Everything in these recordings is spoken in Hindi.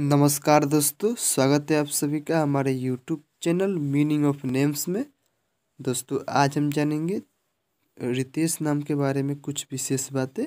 नमस्कार दोस्तों स्वागत है आप सभी का हमारे YouTube channel meaning of names में दोस्तों आज हम जानेंगे रितेश नाम के बारे में कुछ विशेष बातें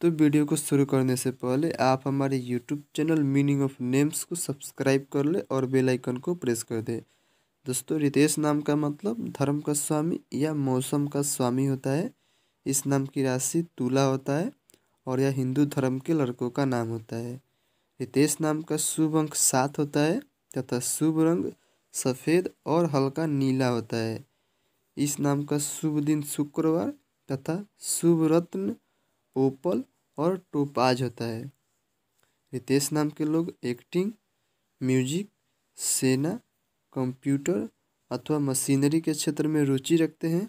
तो वीडियो को शुरू करने से पहले आप हमारे YouTube channel meaning of names को सब्सक्राइब कर ले और बेल आइकन को प्रेस कर दे दोस्तों रितेश नाम का मतलब धर्म का स्वामी या मौसम का स्वामी होता है इस नाम की राशि तुला होता है और यह हिंदू धर्म के लड़कों का नाम होता है रितेश नाम का शुभ अंक सात होता है तथा शुभ रंग सफ़ेद और हल्का नीला होता है इस नाम का शुभ दिन शुक्रवार तथा शुभ रत्न ओपल और टोपाज होता है रितेश नाम के लोग एक्टिंग म्यूजिक सेना कंप्यूटर अथवा मशीनरी के क्षेत्र में रुचि रखते हैं